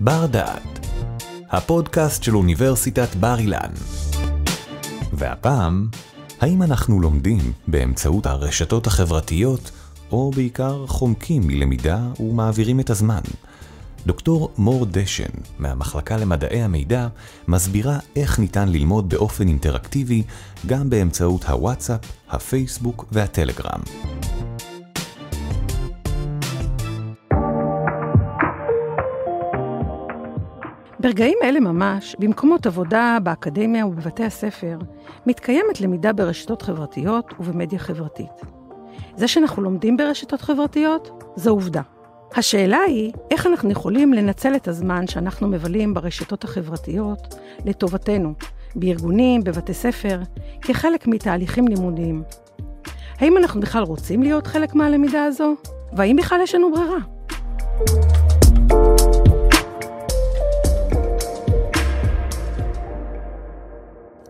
בר דעת, הפודקאסט של אוניברסיטת בר אילן. והפעם, האם אנחנו לומדים באמצעות הרשתות החברתיות, או בעיקר חומקים מלמידה ומעבירים את הזמן? דוקטור מור דשן, מהמחלקה למדעי המידע, מסבירה איך ניתן ללמוד באופן אינטראקטיבי גם באמצעות הוואטסאפ, הפייסבוק והטלגרם. ברגעים אלה ממש, במקומות עבודה, באקדמיה ובבתי הספר, מתקיימת למידה ברשתות חברתיות ובמדיה חברתית. זה שאנחנו לומדים ברשתות חברתיות, זו עובדה. השאלה היא, איך אנחנו יכולים לנצל את הזמן שאנחנו מבלים ברשתות החברתיות לטובתנו, בארגונים, בבתי ספר, כחלק מתהליכים לימודיים. האם אנחנו בכלל רוצים להיות חלק מהלמידה הזו? והאם בכלל יש לנו ברירה?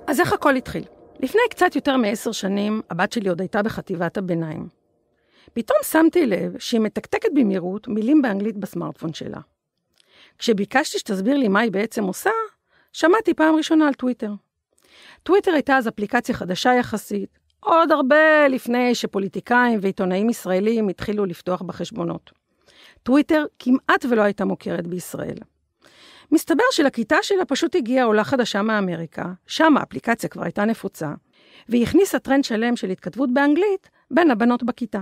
אז איך הכל התחיל? לפני קצת יותר מעשר שנים, הבת שלי עוד הייתה בחטיבת הביניים. פתאום שמתי לב שהיא מתקתקת במהירות מילים באנגלית בסמארטפון שלה. כשביקשתי שתסביר לי מה היא בעצם עושה, שמעתי פעם ראשונה על טוויטר. טוויטר הייתה אז אפליקציה חדשה יחסית, עוד הרבה לפני שפוליטיקאים ועיתונאים ישראלים התחילו לפתוח בחשבונות. טוויטר כמעט ולא הייתה מוכרת בישראל. מסתבר שלכיתה שלה פשוט הגיעה עולה חדשה מאמריקה, שם האפליקציה כבר הייתה נפוצה, והיא הכניסה טרנד שלם של התכתבות באנגלית בין הבנות בכיתה.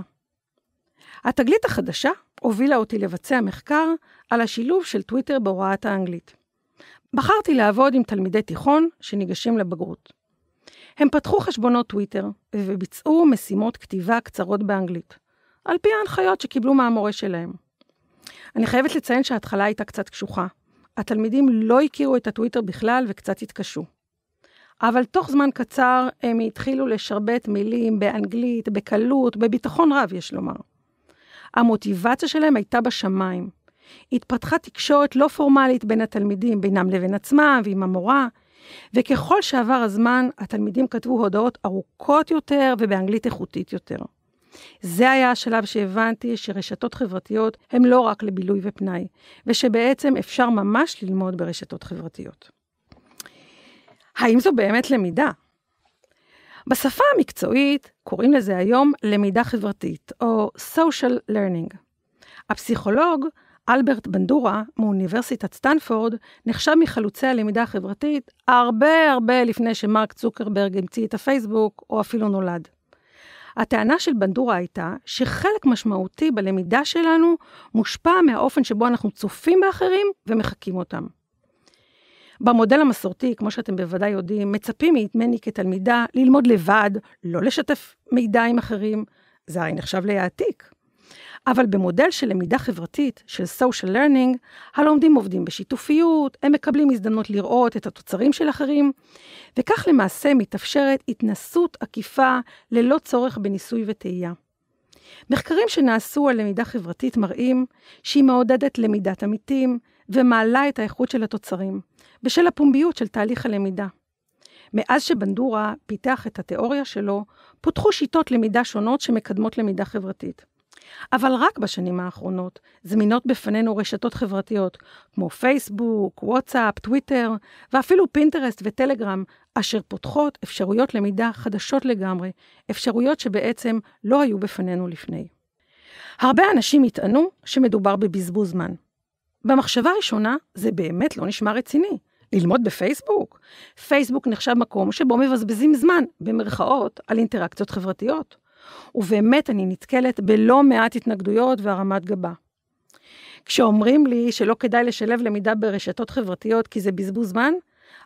התגלית החדשה הובילה אותי לבצע מחקר על השילוב של טוויטר בהוראת האנגלית. בחרתי לעבוד עם תלמידי תיכון שניגשים לבגרות. הם פתחו חשבונות טוויטר וביצעו משימות כתיבה קצרות באנגלית, על פי ההנחיות שקיבלו מהמורה שלהם. אני חייבת לציין שההתחלה הייתה קצת קשוחה. התלמידים לא הכירו את הטוויטר בכלל וקצת התקשו. אבל תוך זמן קצר הם התחילו לשרבט מילים באנגלית, בקלות, בביטחון רב, יש לומר. המוטיבציה שלהם הייתה בשמיים. התפתחה תקשורת לא פורמלית בין התלמידים, בינם לבין עצמם ועם המורה, וככל שעבר הזמן, התלמידים כתבו הודעות ארוכות יותר ובאנגלית איכותית יותר. זה היה השלב שהבנתי שרשתות חברתיות הן לא רק לבילוי ופנאי, ושבעצם אפשר ממש ללמוד ברשתות חברתיות. האם זו באמת למידה? בשפה המקצועית קוראים לזה היום למידה חברתית, או social learning. הפסיכולוג אלברט בנדורה מאוניברסיטת סטנפורד נחשב מחלוצי הלמידה החברתית הרבה הרבה לפני שמרק צוקרברג המציא את הפייסבוק או אפילו נולד. הטענה של בנדורה הייתה שחלק משמעותי בלמידה שלנו מושפע מהאופן שבו אנחנו צופים באחרים ומחקים אותם. במודל המסורתי, כמו שאתם בוודאי יודעים, מצפים ממני כתלמידה ללמוד לבד, לא לשתף מידע עם אחרים, זה הרי נחשב להעתיק. אבל במודל של למידה חברתית, של social learning, הלומדים עובדים בשיתופיות, הם מקבלים הזדמנות לראות את התוצרים של אחרים, וכך למעשה מתאפשרת התנסות עקיפה ללא צורך בניסוי וטעייה. מחקרים שנעשו על למידה חברתית מראים שהיא מעודדת למידת עמיתים ומעלה את האיכות של התוצרים, בשל הפומביות של תהליך הלמידה. מאז שבנדורה פיתח את התיאוריה שלו, פותחו שיטות למידה שונות שמקדמות למידה חברתית. אבל רק בשנים האחרונות זמינות בפנינו רשתות חברתיות כמו פייסבוק, וואטסאפ, טוויטר, ואפילו פינטרסט וטלגרם, אשר פותחות אפשרויות למידה חדשות לגמרי, אפשרויות שבעצם לא היו בפנינו לפני. הרבה אנשים יטענו שמדובר בבזבוז זמן. במחשבה הראשונה, זה באמת לא נשמע רציני. ללמוד בפייסבוק? פייסבוק נחשב מקום שבו מבזבזים זמן, במרכאות, על אינטראקציות חברתיות. ובאמת אני נתקלת בלא מעט התנגדויות והרמת גבה. כשאומרים לי שלא כדאי לשלב למידה ברשתות חברתיות כי זה בזבוז זמן,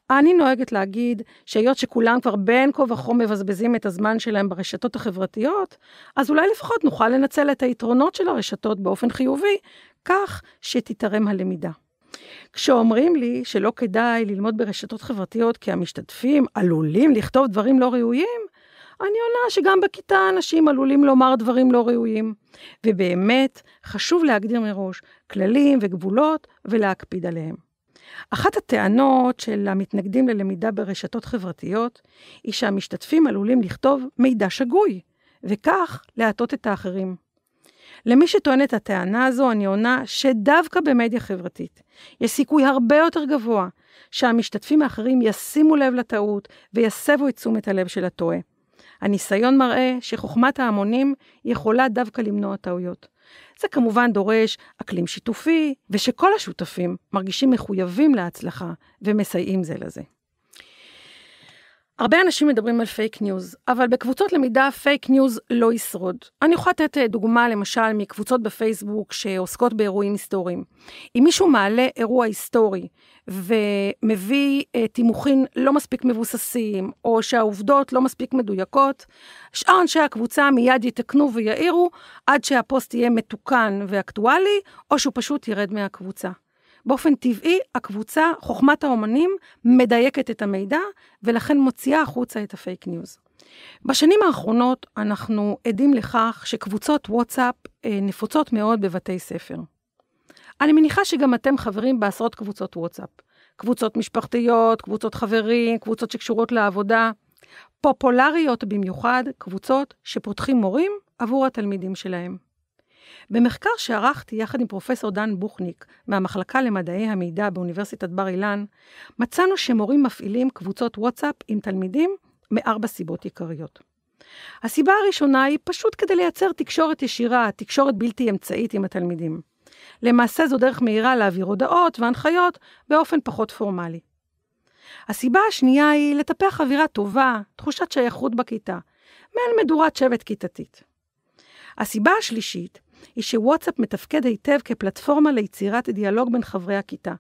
אני נוהגת להגיד שהיות שכולם כבר בין כה וכה מבזבזים את הזמן שלהם ברשתות החברתיות, אז אולי לפחות נוכל לנצל את היתרונות של הרשתות באופן חיובי, כך שתתרם הלמידה. כשאומרים לי שלא כדאי ללמוד ברשתות חברתיות כי המשתתפים עלולים לכתוב דברים לא ראויים, אני עונה שגם בכיתה אנשים עלולים לומר דברים לא ראויים. ובאמת, חשוב להגדיר מראש כללים וגבולות ולהקפיד עליהם. אחת הטענות של המתנגדים ללמידה ברשתות חברתיות היא שהמשתתפים עלולים לכתוב מידע שגוי, וכך להטות את האחרים. למי שטוען את הטענה הזו, אני עונה שדווקא במדיה חברתית יש סיכוי הרבה יותר גבוה שהמשתתפים האחרים ישימו לב לטעות ויסבו את תשומת הלב של הטועה, הניסיון מראה שחוכמת ההמונים יכולה דווקא למנוע טעויות. זה כמובן דורש אקלים שיתופי, ושכל השותפים מרגישים מחויבים להצלחה ומסייעים זה לזה. הרבה אנשים מדברים על פייק ניוז, אבל בקבוצות למידה פייק ניוז לא ישרוד. אני יכולה לתת אה, דוגמה למשל מקבוצות בפייסבוק שעוסקות באירועים היסטוריים. אם מישהו מעלה אירוע היסטורי ומביא אה, תימוכין לא מספיק מבוססים, או שהעובדות לא מספיק מדויקות, שאר אנשי הקבוצה מיד יתקנו ויעירו עד שהפוסט יהיה מתוקן ואקטואלי, או שהוא פשוט ירד מהקבוצה. באופן טבעי, הקבוצה, חוכמת האומנים, מדייקת את המידע, ולכן מוציאה החוצה את הפייק ניוז. בשנים האחרונות אנחנו עדים לכך שקבוצות וואטסאפ אה, נפוצות מאוד בבתי ספר. אני מניחה שגם אתם חברים בעשרות קבוצות וואטסאפ. קבוצות משפחתיות, קבוצות חברים, קבוצות שקשורות לעבודה. פופולריות במיוחד קבוצות שפותחים מורים עבור התלמידים שלהם. במחקר שערכתי יחד עם פרופסור דן בוכניק מהמחלקה למדעי המידע באוניברסיטת בר אילן, מצאנו שמורים מפעילים קבוצות וואטסאפ עם תלמידים מארבע סיבות עיקריות. הסיבה הראשונה היא פשוט כדי לייצר תקשורת ישירה, תקשורת בלתי אמצעית עם התלמידים. למעשה זו דרך מהירה להעביר הודעות והנחיות באופן פחות פורמלי. הסיבה השנייה היא לטפח אווירה טובה, תחושת שייכות בכיתה, מעין מדורת שבט כיתתית. הסיבה השלישית היא שוואטסאפ מתפקד היטב כפלטפורמה ליצירת דיאלוג בין חברי הכיתה.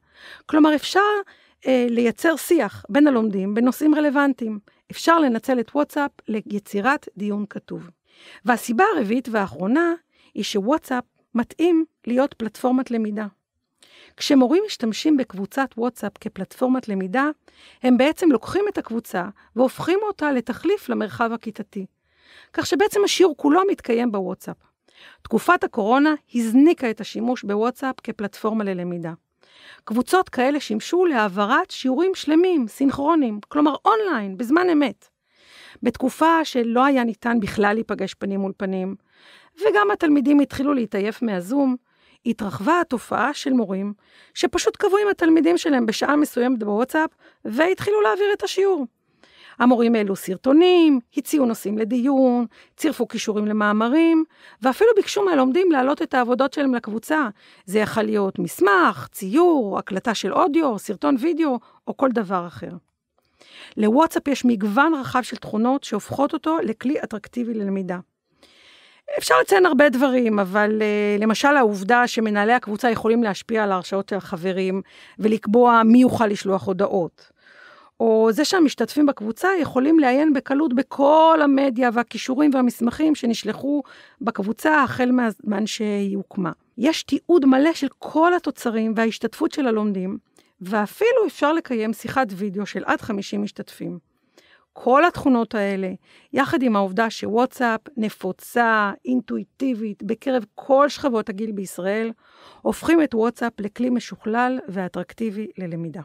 כלומר, אפשר אה, לייצר שיח בין הלומדים בנושאים רלוונטיים. אפשר לנצל את וואטסאפ ליצירת דיון כתוב. והסיבה הרביעית והאחרונה היא שוואטסאפ מתאים להיות פלטפורמת למידה. כשמורים משתמשים בקבוצת וואטסאפ כפלטפורמת למידה, הם בעצם לוקחים את הקבוצה והופכים אותה לתחליף למרחב הכיתתי. כך שבעצם השיעור כולו מתקיים בוואטסאפ. תקופת הקורונה הזניקה את השימוש בוואטסאפ כפלטפורמה ללמידה. קבוצות כאלה שימשו להעברת שיעורים שלמים, סינכרונים, כלומר אונליין, בזמן אמת. בתקופה שלא היה ניתן בכלל להיפגש פנים מול פנים, וגם התלמידים התחילו להתעייף מהזום, התרחבה התופעה של מורים שפשוט קבעו עם התלמידים שלהם בשעה מסוימת בוואטסאפ והתחילו להעביר את השיעור. המורים העלו סרטונים, הציעו נושאים לדיון, צירפו קישורים למאמרים, ואפילו ביקשו מהלומדים להעלות את העבודות שלהם לקבוצה. זה יכול להיות מסמך, ציור, הקלטה של אודיו, סרטון וידאו, או כל דבר אחר. לוואטסאפ יש מגוון רחב של תכונות שהופכות אותו לכלי אטרקטיבי ללמידה. אפשר לציין הרבה דברים, אבל אה, למשל העובדה שמנהלי הקבוצה יכולים להשפיע על ההרשאות של החברים ולקבוע מי יוכל לשלוח הודעות. או זה שהמשתתפים בקבוצה יכולים לעיין בקלות בכל המדיה והכישורים והמסמכים שנשלחו בקבוצה החל מהזמן שהיא הוקמה. יש תיעוד מלא של כל התוצרים וההשתתפות של הלומדים, ואפילו אפשר לקיים שיחת וידאו של עד 50 משתתפים. כל התכונות האלה, יחד עם העובדה שוואטסאפ נפוצה, אינטואיטיבית, בקרב כל שכבות הגיל בישראל, הופכים את וואטסאפ לכלי משוכלל ואטרקטיבי ללמידה.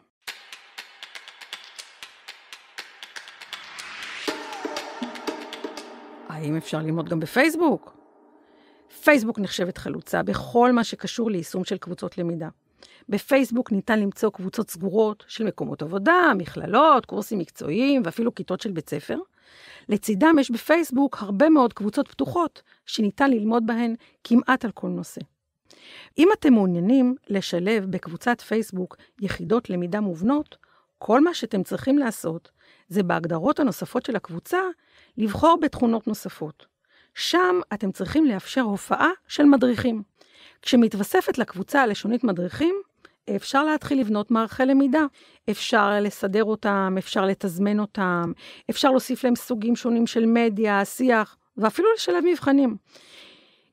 האם אפשר ללמוד גם בפייסבוק? פייסבוק נחשבת חלוצה בכל מה שקשור ליישום של קבוצות למידה. בפייסבוק ניתן למצוא קבוצות סגורות של מקומות עבודה, מכללות, קורסים מקצועיים ואפילו כיתות של בית ספר. לצידם יש בפייסבוק הרבה מאוד קבוצות פתוחות שניתן ללמוד בהן כמעט על כל נושא. אם אתם מעוניינים לשלב בקבוצת פייסבוק יחידות למידה מובנות, כל מה שאתם צריכים לעשות זה בהגדרות הנוספות של הקבוצה לבחור בתכונות נוספות. שם אתם צריכים לאפשר הופעה של מדריכים. כשמתווספת לקבוצה הלשונית מדריכים, אפשר להתחיל לבנות מערכי למידה. אפשר לסדר אותם, אפשר לתזמן אותם, אפשר להוסיף להם סוגים שונים של מדיה, שיח, ואפילו לשלב מבחנים.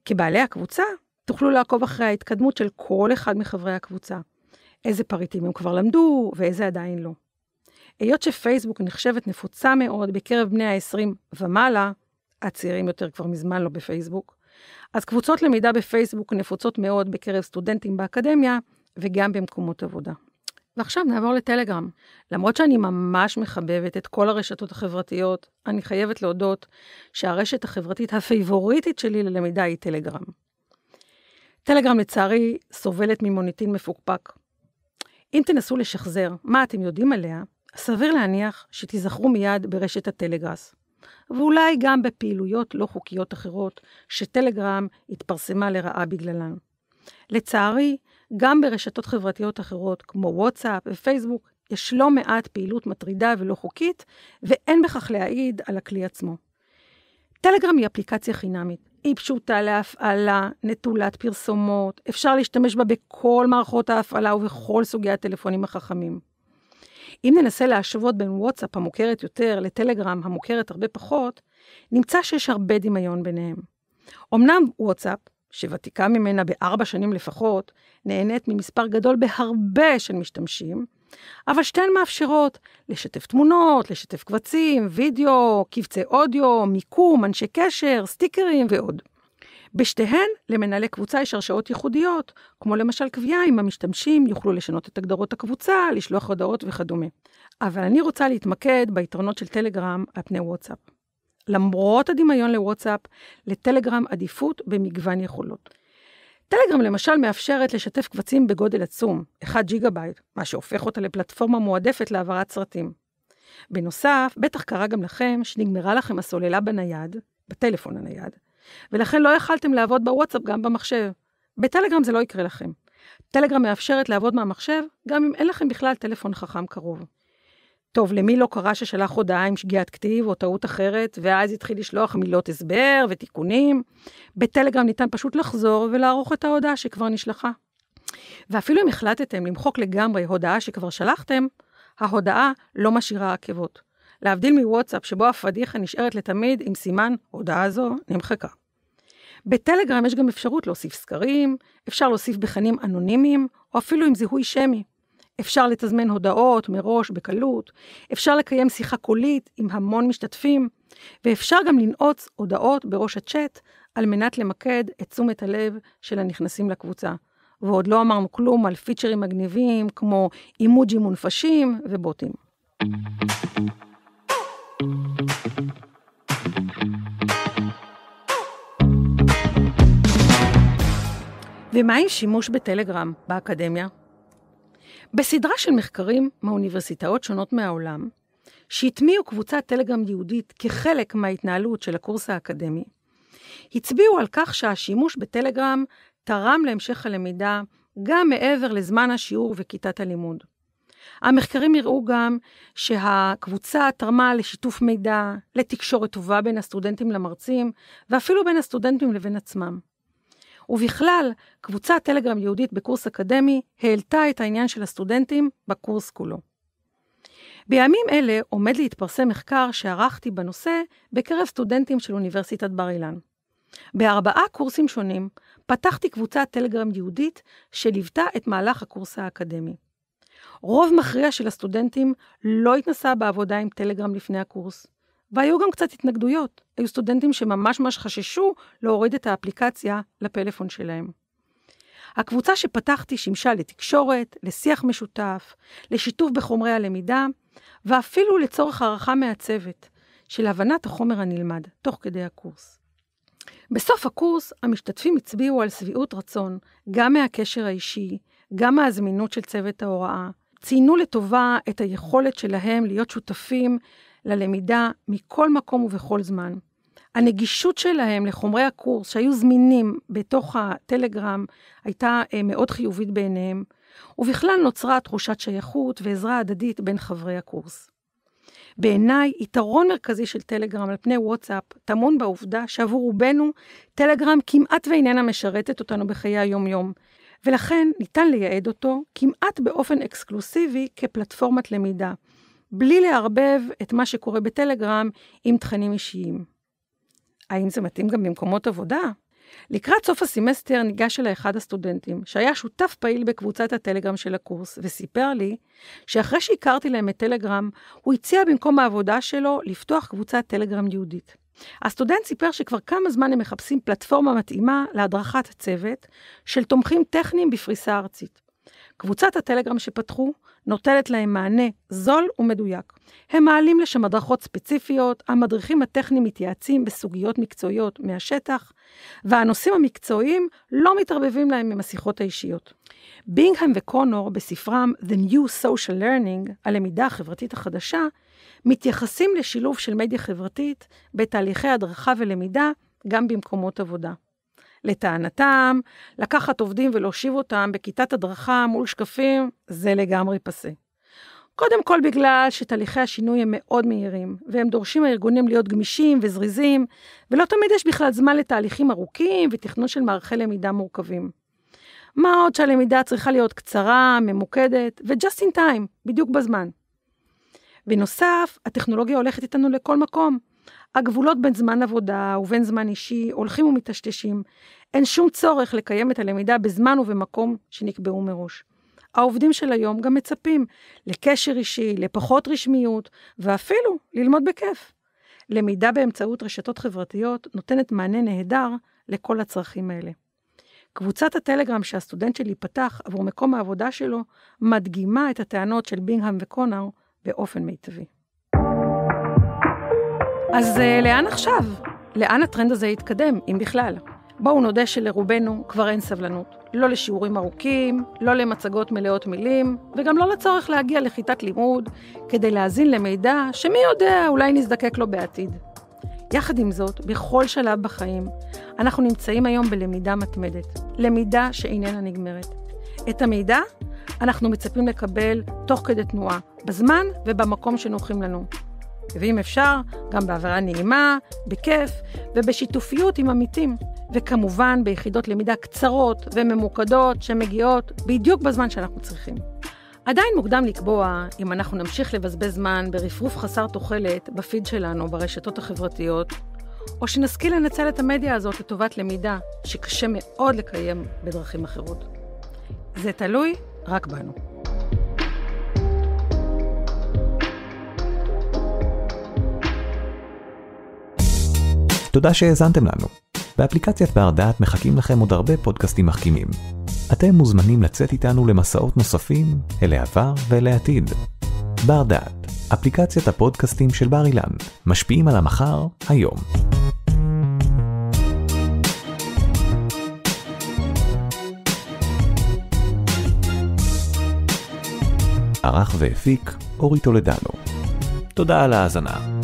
כבעלי הקבוצה, תוכלו לעקוב אחרי ההתקדמות של כל אחד מחברי הקבוצה. איזה פריטים הם כבר למדו ואיזה עדיין לא. היות שפייסבוק נחשבת נפוצה מאוד בקרב בני ה-20 ומעלה, הצעירים יותר כבר מזמן לא בפייסבוק, אז קבוצות למידה בפייסבוק נפוצות מאוד בקרב סטודנטים באקדמיה וגם במקומות עבודה. ועכשיו נעבור לטלגרם. למרות שאני ממש מחבבת את כל הרשתות החברתיות, אני חייבת להודות שהרשת החברתית הפייבוריטית שלי ללמידה היא טלגרם. טלגרם לצערי סובלת ממוניטין מפוקפק. אם תנסו לשחזר מה אתם יודעים עליה, סביר להניח שתיזכרו מיד ברשת הטלגראס, ואולי גם בפעילויות לא חוקיות אחרות שטלגרם התפרסמה לרעה בגללן. לצערי, גם ברשתות חברתיות אחרות כמו וואטסאפ ופייסבוק יש לא מעט פעילות מטרידה ולא חוקית, ואין בכך להעיד על הכלי עצמו. טלגרם היא אפליקציה חינמית. היא פשוטה להפעלה, נטולת פרסומות, אפשר להשתמש בה בכל מערכות ההפעלה ובכל סוגי הטלפונים החכמים. אם ננסה להשוות בין וואטסאפ המוכרת יותר לטלגרם המוכרת הרבה פחות, נמצא שיש הרבה דמיון ביניהם. אמנם וואטסאפ, שוותיקה ממנה בארבע שנים לפחות, נהנית ממספר גדול בהרבה של משתמשים, אבל שתיהן מאפשרות לשתף תמונות, לשתף קבצים, וידאו, קבצי אודיו, מיקום, אנשי קשר, סטיקרים ועוד. בשתיהן למנהלי קבוצה יש הרשאות ייחודיות, כמו למשל קביעה אם המשתמשים יוכלו לשנות את הגדרות הקבוצה, לשלוח הודעות וכדומה. אבל אני רוצה להתמקד ביתרונות של טלגרם על פני וואטסאפ. למרות הדמיון לוואטסאפ, לטלגרם עדיפות במגוון יכולות. טלגרם למשל מאפשרת לשתף קבצים בגודל עצום, 1 ג'יגה בייט, מה שהופך אותה לפלטפורמה מועדפת להעברת סרטים. בנוסף, בטח קרה גם לכם שנגמרה לכם הסוללה בנייד, בטלפון הנייד, ולכן לא יכלתם לעבוד בוואטסאפ גם במחשב. בטלגרם זה לא יקרה לכם. טלגרם מאפשרת לעבוד מהמחשב, גם אם אין לכם בכלל טלפון חכם קרוב. טוב, למי לא קרה ששלח הודעה עם שגיאת כתיב או טעות אחרת, ואז התחיל לשלוח מילות הסבר ותיקונים? בטלגרם ניתן פשוט לחזור ולערוך את ההודעה שכבר נשלחה. ואפילו אם החלטתם למחוק לגמרי הודעה שכבר שלחתם, ההודעה לא משאירה עקבות. להבדיל מוואטסאפ, שבו הפדיחה נשארת לתמיד עם סימן הודעה זו נמחקה. בטלגרם יש גם אפשרות להוסיף סקרים, אפשר להוסיף בחנים אנונימיים, או אפילו עם זיהוי שמי. אפשר לתזמן הודעות מראש בקלות, אפשר לקיים שיחה קולית עם המון משתתפים, ואפשר גם לנעוץ הודעות בראש הצ'אט על מנת למקד את תשומת הלב של הנכנסים לקבוצה. ועוד לא אמרנו כלום על פיצ'רים מגניבים כמו אימוג'ים מונפשים ובוטים. ומה עם שימוש בטלגרם באקדמיה? בסדרה של מחקרים מאוניברסיטאות שונות מהעולם, שהטמיעו קבוצת טלגרם יהודית כחלק מההתנהלות של הקורס האקדמי, הצביעו על כך שהשימוש בטלגרם תרם להמשך הלמידה גם מעבר לזמן השיעור וכיתת הלימוד. המחקרים הראו גם שהקבוצה תרמה לשיתוף מידע, לתקשורת טובה בין הסטודנטים למרצים, ואפילו בין הסטודנטים לבין עצמם. ובכלל, קבוצת טלגרם יהודית בקורס אקדמי העלתה את העניין של הסטודנטים בקורס כולו. בימים אלה עומד להתפרסם מחקר שערכתי בנושא בקרב סטודנטים של אוניברסיטת בר אילן. בארבעה קורסים שונים פתחתי קבוצת טלגרם יהודית שליוותה את מהלך הקורס האקדמי. רוב מכריע של הסטודנטים לא התנסה בעבודה עם טלגרם לפני הקורס. והיו גם קצת התנגדויות. היו סטודנטים שממש ממש חששו להוריד את האפליקציה לפלאפון שלהם. הקבוצה שפתחתי שימשה לתקשורת, לשיח משותף, לשיתוף בחומרי הלמידה, ואפילו לצורך הערכה מעצבת של הבנת החומר הנלמד, תוך כדי הקורס. בסוף הקורס, המשתתפים הצביעו על שביעות רצון, גם מהקשר האישי, גם מהזמינות של צוות ההוראה. ציינו לטובה את היכולת שלהם להיות שותפים ללמידה מכל מקום ובכל זמן. הנגישות שלהם לחומרי הקורס שהיו זמינים בתוך הטלגרם הייתה אה, מאוד חיובית בעיניהם, ובכלל נוצרה תחושת שייכות ועזרה הדדית בין חברי הקורס. בעיניי, יתרון מרכזי של טלגרם על פני וואטסאפ טמון בעובדה שעבור רובנו, טלגרם כמעט ואיננה משרתת אותנו בחיי היום-יום, ולכן ניתן לייעד אותו כמעט באופן אקסקלוסיבי כפלטפורמת למידה, בלי לערבב את מה שקורה בטלגרם עם תכנים אישיים. האם זה מתאים גם במקומות עבודה? לקראת סוף הסמסטר ניגש אליי אחד הסטודנטים, שהיה שותף פעיל בקבוצת הטלגרם של הקורס, וסיפר לי שאחרי שהכרתי להם את טלגרם, הוא הציע במקום העבודה שלו לפתוח קבוצת טלגרם יהודית. הסטודנט סיפר שכבר כמה זמן הם מחפשים פלטפורמה מתאימה להדרכת צוות של תומכים טכניים בפריסה ארצית. קבוצת הטלגרם שפתחו נותנת להם מענה זול ומדויק. הם מעלים לשם הדרכות ספציפיות, המדריכים הטכניים מתייעצים בסוגיות מקצועיות מהשטח, והנושאים המקצועיים לא מתערבבים להם עם השיחות האישיות. בינגהם וקונור בספרם The New Social Learning, הלמידה החברתית החדשה, מתייחסים לשילוב של מדיה חברתית בתהליכי הדרכה ולמידה גם במקומות עבודה. לטענתם, לקחת עובדים ולהושיב אותם בכיתת הדרכה מול שקפים, זה לגמרי פסה. קודם כל בגלל שתהליכי השינוי הם מאוד מהירים, והם דורשים הארגונים להיות גמישים וזריזים, ולא תמיד יש בכלל זמן לתהליכים ארוכים ותכנון של מערכי למידה מורכבים. מה עוד שהלמידה צריכה להיות קצרה, ממוקדת, ו-just in time, בדיוק בזמן. בנוסף, הטכנולוגיה הולכת איתנו לכל מקום. הגבולות בין זמן עבודה ובין זמן אישי הולכים ומטשטשים. אין שום צורך לקיים את הלמידה בזמן ובמקום שנקבעו מראש. העובדים של היום גם מצפים לקשר אישי, לפחות רשמיות, ואפילו ללמוד בכיף. למידה באמצעות רשתות חברתיות נותנת מענה נהדר לכל הצרכים האלה. קבוצת הטלגרם שהסטודנט שלי פתח עבור מקום העבודה שלו מדגימה את הטענות של בינגהם וקונר באופן מיטבי. אז אה, לאן עכשיו? לאן הטרנד הזה יתקדם, אם בכלל? בואו נודה שלרובנו כבר אין סבלנות. לא לשיעורים ארוכים, לא למצגות מלאות מילים, וגם לא לצורך להגיע לכיתת לימוד כדי להאזין למידע שמי יודע אולי נזדקק לו בעתיד. יחד עם זאת, בכל שלב בחיים, אנחנו נמצאים היום בלמידה מתמדת, למידה שאיננה נגמרת. את המידע אנחנו מצפים לקבל תוך כדי תנועה, בזמן ובמקום שנוחים לנו. ואם אפשר, גם בעבירה נעימה, בכיף ובשיתופיות עם עמיתים. וכמובן ביחידות למידה קצרות וממוקדות שמגיעות בדיוק בזמן שאנחנו צריכים. עדיין מוקדם לקבוע אם אנחנו נמשיך לבזבז זמן ברפרוף חסר תוחלת בפיד שלנו ברשתות החברתיות, או שנשכיל לנצל את המדיה הזאת לטובת למידה שקשה מאוד לקיים בדרכים אחרות. זה תלוי רק בנו. תודה שהאזנתם לנו. באפליקציית בר דעת מחכים לכם עוד הרבה פודקאסטים מחכימים. אתם מוזמנים לצאת איתנו למסעות נוספים אל העבר ואל העתיד. בר דעת, אפליקציית הפודקאסטים של בר אילן, משפיעים על המחר, היום. ערך והפיק אורי טולדנו. תודה על ההאזנה.